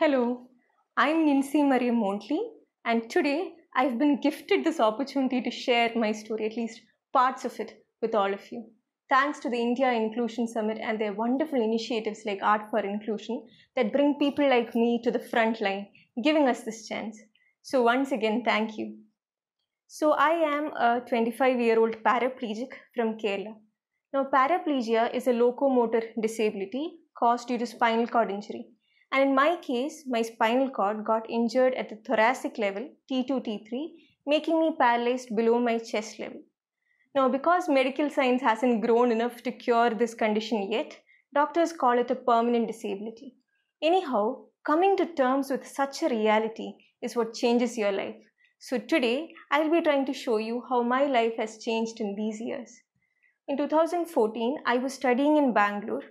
Hello, I'm Ninsi Mariam Montley, and today I've been gifted this opportunity to share my story, at least parts of it, with all of you. Thanks to the India Inclusion Summit and their wonderful initiatives like Art for Inclusion that bring people like me to the front line, giving us this chance. So, once again, thank you. So, I am a 25 year old paraplegic from Kerala. Now, paraplegia is a locomotor disability caused due to spinal cord injury and in my case, my spinal cord got injured at the thoracic level, T2, T3, making me paralyzed below my chest level. Now, because medical science hasn't grown enough to cure this condition yet, doctors call it a permanent disability. Anyhow, coming to terms with such a reality is what changes your life. So, today I'll be trying to show you how my life has changed in these years. In 2014, I was studying in Bangalore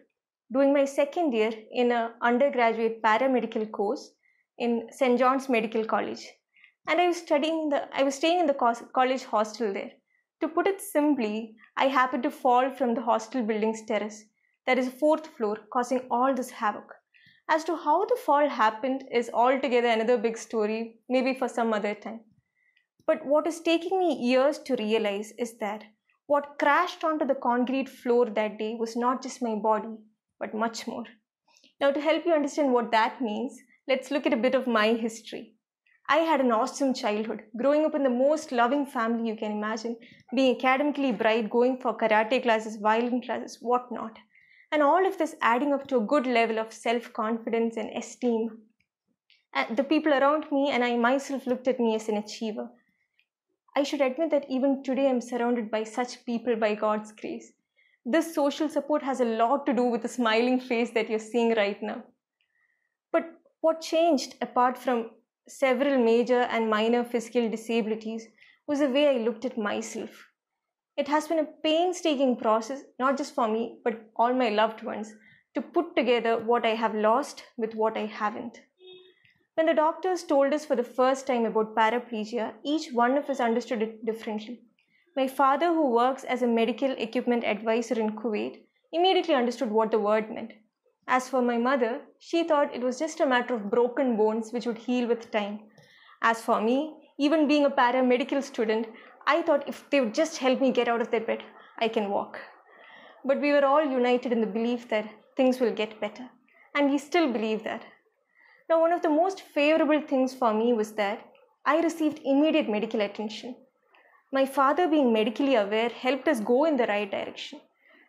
doing my second year in an undergraduate paramedical course in St. John's Medical College. And I was studying the I was staying in the college hostel there. To put it simply, I happened to fall from the hostel building's terrace, that is fourth floor, causing all this havoc. As to how the fall happened is altogether another big story, maybe for some other time. But what is taking me years to realize is that what crashed onto the concrete floor that day was not just my body, but much more. Now, to help you understand what that means, let's look at a bit of my history. I had an awesome childhood, growing up in the most loving family you can imagine, being academically bright, going for karate classes, violin classes, whatnot. And all of this adding up to a good level of self confidence and esteem. And the people around me and I myself looked at me as an achiever. I should admit that even today I'm surrounded by such people by God's grace. This social support has a lot to do with the smiling face that you're seeing right now. But what changed apart from several major and minor physical disabilities was the way I looked at myself. It has been a painstaking process, not just for me, but all my loved ones, to put together what I have lost with what I haven't. When the doctors told us for the first time about paraplegia, each one of us understood it differently. My father, who works as a medical equipment advisor in Kuwait, immediately understood what the word meant. As for my mother, she thought it was just a matter of broken bones which would heal with time. As for me, even being a paramedical student, I thought if they would just help me get out of that bed, I can walk. But we were all united in the belief that things will get better, and we still believe that. Now, one of the most favorable things for me was that I received immediate medical attention. My father, being medically aware, helped us go in the right direction.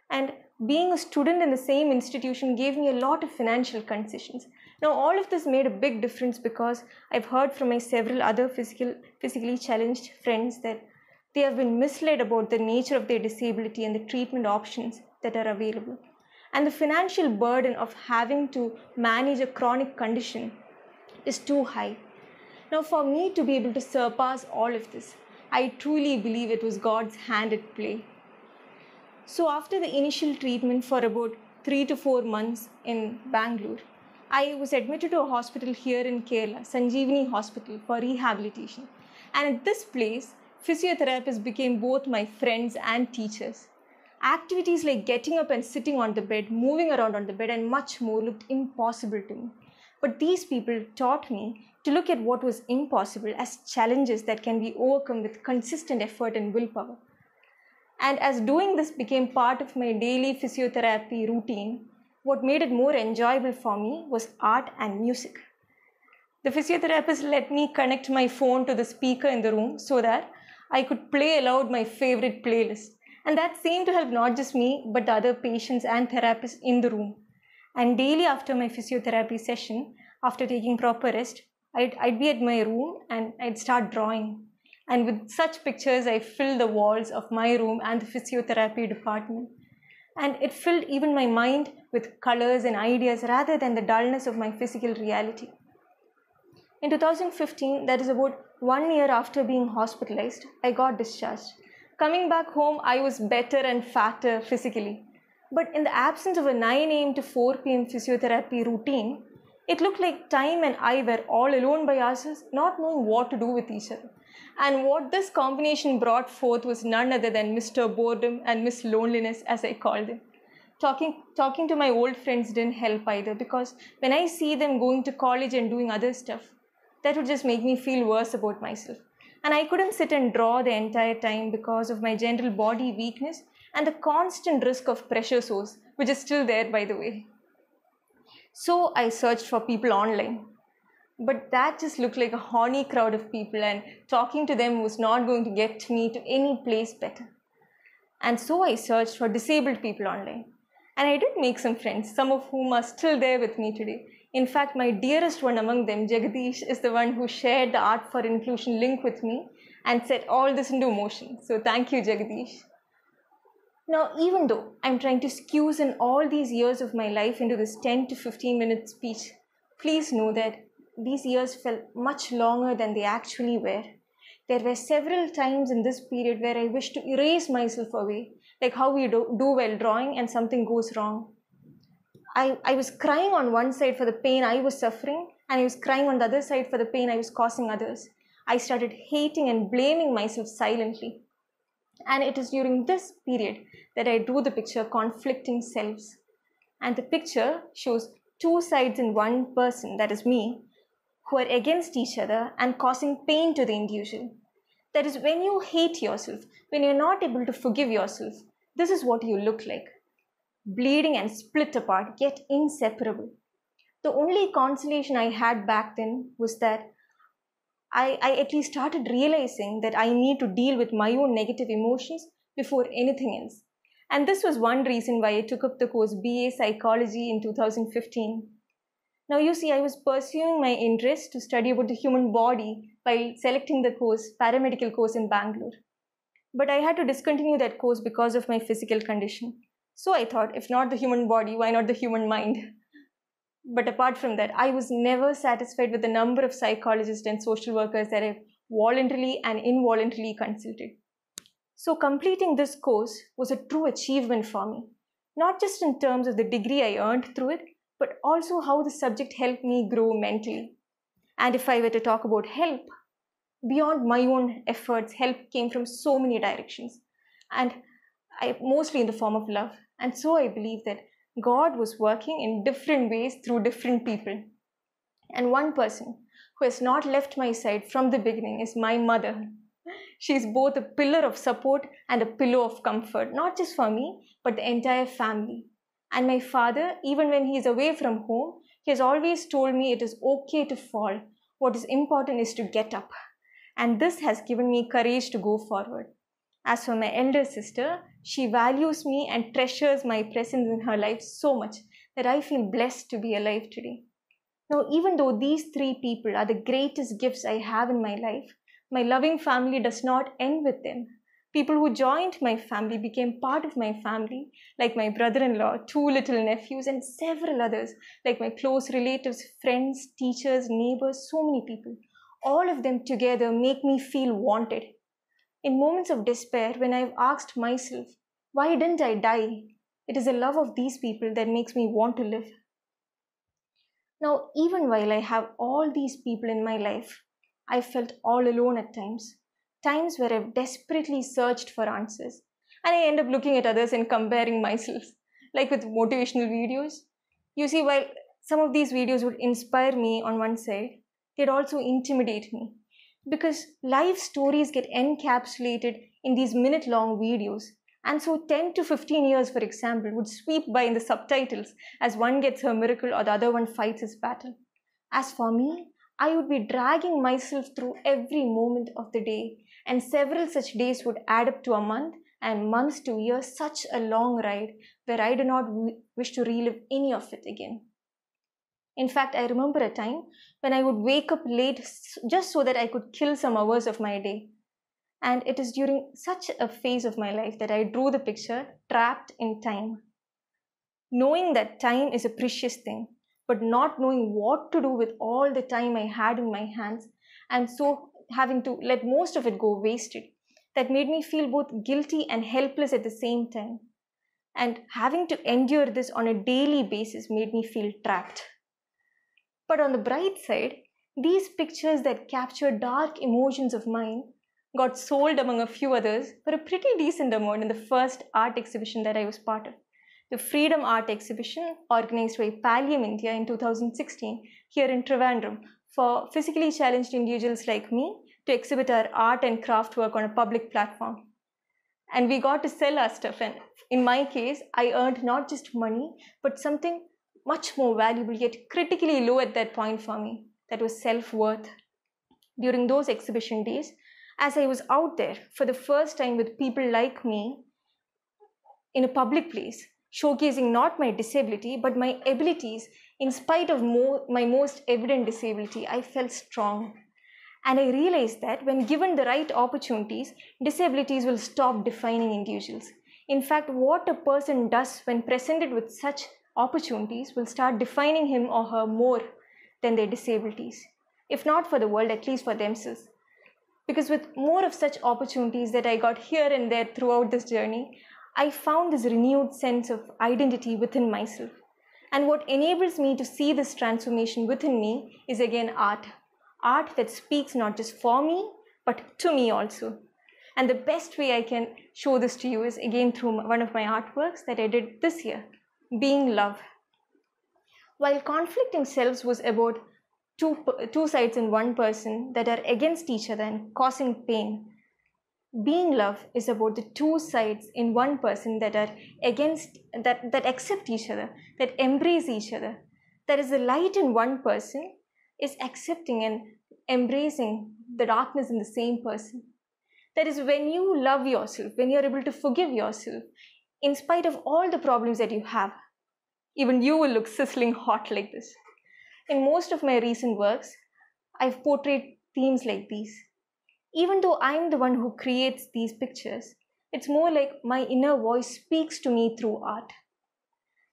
And being a student in the same institution gave me a lot of financial concessions. Now, all of this made a big difference because I've heard from my several other physical, physically challenged friends that they have been misled about the nature of their disability and the treatment options that are available. And the financial burden of having to manage a chronic condition is too high. Now, for me to be able to surpass all of this, I truly believe it was God's hand at play. So, after the initial treatment for about three to four months in Bangalore, I was admitted to a hospital here in Kerala, Sanjeevani Hospital, for rehabilitation. And at this place, physiotherapists became both my friends and teachers. Activities like getting up and sitting on the bed, moving around on the bed, and much more looked impossible to me. But these people taught me to look at what was impossible as challenges that can be overcome with consistent effort and willpower. And as doing this became part of my daily physiotherapy routine, what made it more enjoyable for me was art and music. The physiotherapist let me connect my phone to the speaker in the room so that I could play aloud my favorite playlist. And that seemed to help not just me, but the other patients and therapists in the room. And daily after my physiotherapy session, after taking proper rest, I'd, I'd be at my room and I'd start drawing. And with such pictures, I filled the walls of my room and the physiotherapy department. And it filled even my mind with colors and ideas rather than the dullness of my physical reality. In 2015, that is about one year after being hospitalized, I got discharged. Coming back home, I was better and fatter physically. But in the absence of a 9 a.m. to 4 p.m. physiotherapy routine, it looked like time and I were all alone by ourselves, not knowing what to do with each other. And what this combination brought forth was none other than Mr. Boredom and Miss Loneliness, as I called them. Talking, talking to my old friends didn't help either because when I see them going to college and doing other stuff, that would just make me feel worse about myself. And I couldn't sit and draw the entire time because of my general body weakness and the constant risk of pressure sores, which is still there, by the way. So I searched for people online. But that just looked like a horny crowd of people, and talking to them was not going to get me to any place better. And so I searched for disabled people online. And I did make some friends, some of whom are still there with me today. In fact, my dearest one among them, Jagadish, is the one who shared the Art for Inclusion link with me and set all this into motion. So thank you, Jagadish. Now, even though I'm trying to squeeze in all these years of my life into this 10 to 15 minute speech, please know that these years felt much longer than they actually were. There were several times in this period where I wished to erase myself away, like how we do, do while drawing and something goes wrong. I, I was crying on one side for the pain I was suffering, and I was crying on the other side for the pain I was causing others. I started hating and blaming myself silently. And it is during this period that I drew the picture conflicting selves. And the picture shows two sides in one person, that is me, who are against each other and causing pain to the individual. That is, when you hate yourself, when you're not able to forgive yourself, this is what you look like bleeding and split apart, yet inseparable. The only consolation I had back then was that I, I at least started realizing that I need to deal with my own negative emotions before anything else. And this was one reason why I took up the course BA Psychology in 2015. Now, you see, I was pursuing my interest to study about the human body by selecting the course, paramedical course in Bangalore. But I had to discontinue that course because of my physical condition. So I thought, if not the human body, why not the human mind? But apart from that, I was never satisfied with the number of psychologists and social workers that I voluntarily and involuntarily consulted. So, completing this course was a true achievement for me, not just in terms of the degree I earned through it, but also how the subject helped me grow mentally. And if I were to talk about help, beyond my own efforts, help came from so many directions. And I, mostly in the form of love. And so I believe that God was working in different ways through different people. And one person who has not left my side from the beginning is my mother. She is both a pillar of support and a pillow of comfort, not just for me, but the entire family. And my father, even when he is away from home, he has always told me it is okay to fall. What is important is to get up. And this has given me courage to go forward. As for my elder sister, she values me and treasures my presence in her life so much that I feel blessed to be alive today. Now, even though these three people are the greatest gifts I have in my life, my loving family does not end with them. People who joined my family became part of my family, like my brother in law, two little nephews, and several others, like my close relatives, friends, teachers, neighbors, so many people. All of them together make me feel wanted in moments of despair, when I've asked myself, why didn't I die? It is the love of these people that makes me want to live. Now, even while I have all these people in my life, I felt all alone at times. Times where I've desperately searched for answers. And I end up looking at others and comparing myself, like with motivational videos. You see, while some of these videos would inspire me on one side, they'd also intimidate me because life stories get encapsulated in these minute long videos. And so 10 to 15 years, for example, would sweep by in the subtitles as one gets her miracle or the other one fights his battle. As for me, I would be dragging myself through every moment of the day, and several such days would add up to a month and months to years, such a long ride where I do not wish to relive any of it again. In fact, I remember a time when I would wake up late just so that I could kill some hours of my day. And it is during such a phase of my life that I drew the picture trapped in time. Knowing that time is a precious thing, but not knowing what to do with all the time I had in my hands, and so having to let most of it go wasted, that made me feel both guilty and helpless at the same time. And having to endure this on a daily basis made me feel trapped. But on the bright side, these pictures that capture dark emotions of mine got sold among a few others for a pretty decent amount in the first art exhibition that I was part of. The Freedom Art Exhibition, organized by Pallium India in 2016 here in Trivandrum for physically challenged individuals like me to exhibit our art and craft work on a public platform. And we got to sell our stuff. And in my case, I earned not just money, but something much more valuable, yet critically low at that point for me. That was self worth. During those exhibition days, as I was out there for the first time with people like me in a public place, showcasing not my disability but my abilities, in spite of my most evident disability, I felt strong. And I realized that when given the right opportunities, disabilities will stop defining individuals. In fact, what a person does when presented with such opportunities will start defining him or her more than their disabilities, if not for the world, at least for themselves. Because with more of such opportunities that I got here and there throughout this journey, I found this renewed sense of identity within myself. And what enables me to see this transformation within me is again art. Art that speaks not just for me, but to me also. And the best way I can show this to you is again through one of my artworks that I did this year being love. While conflicting selves was about two, two sides in one person that are against each other and causing pain, being love is about the two sides in one person that are against that that accept each other that embrace each other there is a light in one person is accepting and embracing the darkness in the same person that is when you love yourself when you're able to forgive yourself in spite of all the problems that you have. Even you will look sizzling hot like this. In most of my recent works, I've portrayed themes like these. Even though I'm the one who creates these pictures, it's more like my inner voice speaks to me through art.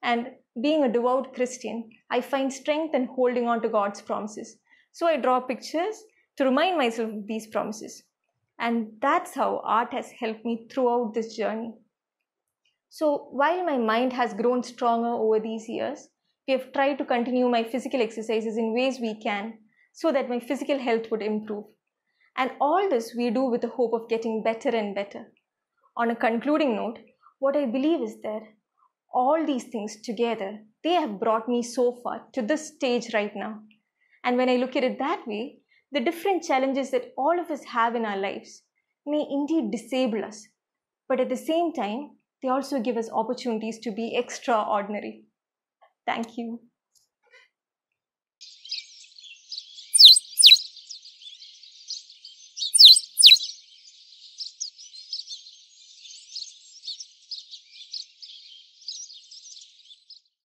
And being a devout Christian, I find strength in holding on to God's promises. So I draw pictures to remind myself of these promises. And that's how art has helped me throughout this journey. So, while my mind has grown stronger over these years, we have tried to continue my physical exercises in ways we can so that my physical health would improve. And all this we do with the hope of getting better and better. On a concluding note, what I believe is that all these things together, they have brought me so far to this stage right now. And when I look at it that way, the different challenges that all of us have in our lives may indeed disable us. But at the same time, they also give us opportunities to be extraordinary. Thank you.